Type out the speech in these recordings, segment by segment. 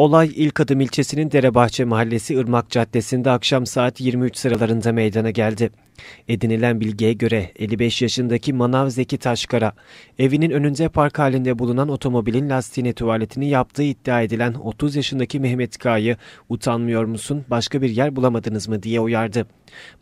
Olay İlkadım ilçesinin Derebahçe Mahallesi Irmak Caddesi'nde akşam saat 23 sıralarında meydana geldi. Edinilen bilgiye göre 55 yaşındaki Manav Zeki Taşkara, evinin önünde park halinde bulunan otomobilin lastiğine tuvaletini yaptığı iddia edilen 30 yaşındaki Mehmet K'yı utanmıyor musun başka bir yer bulamadınız mı diye uyardı.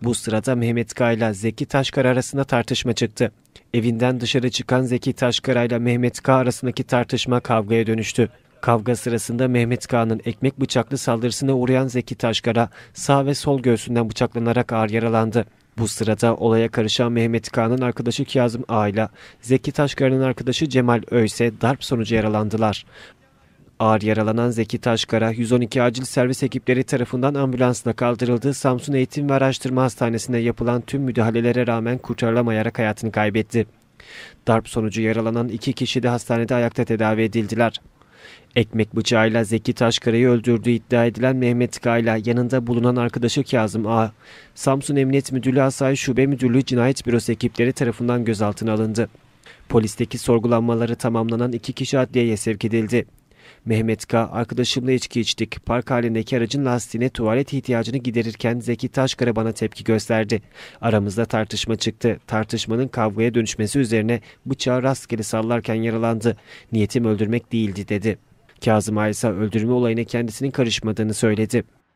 Bu sırada Mehmet K ile Zeki Taşkara arasında tartışma çıktı. Evinden dışarı çıkan Zeki Taşkara ile Mehmet K arasındaki tartışma kavgaya dönüştü. Kavga sırasında Mehmet Kağan'ın ekmek bıçaklı saldırısına uğrayan Zeki Taşkara sağ ve sol göğsünden bıçaklanarak ağır yaralandı. Bu sırada olaya karışan Mehmet Kağan'ın arkadaşı Kazım Ağa'yla Zeki Taşkara'nın arkadaşı Cemal Öyse darp sonucu yaralandılar. Ağır yaralanan Zeki Taşkara 112 acil servis ekipleri tarafından ambulansla kaldırıldığı Samsun Eğitim ve Araştırma Hastanesi'ne yapılan tüm müdahalelere rağmen kurtarılamayarak hayatını kaybetti. Darp sonucu yaralanan iki kişi de hastanede ayakta tedavi edildiler. Ekmek bıçağıyla Zeki Taşkara'yı öldürdüğü iddia edilen Mehmet K. ile yanında bulunan arkadaşı Kazım A. Samsun Emniyet Müdürlüğü Asay Şube Müdürlüğü Cinayet Bürosu ekipleri tarafından gözaltına alındı. Polisteki sorgulanmaları tamamlanan iki kişi adliyeye sevk edildi. Mehmet K. arkadaşımla içki içtik. Park halindeki aracın lastiğine tuvalet ihtiyacını giderirken Zeki Taşkara bana tepki gösterdi. Aramızda tartışma çıktı. Tartışmanın kavgaya dönüşmesi üzerine bıçağı rastgele sallarken yaralandı. Niyetim öldürmek değildi dedi. Kazım Aysa öldürme olayına kendisinin karışmadığını söyledi.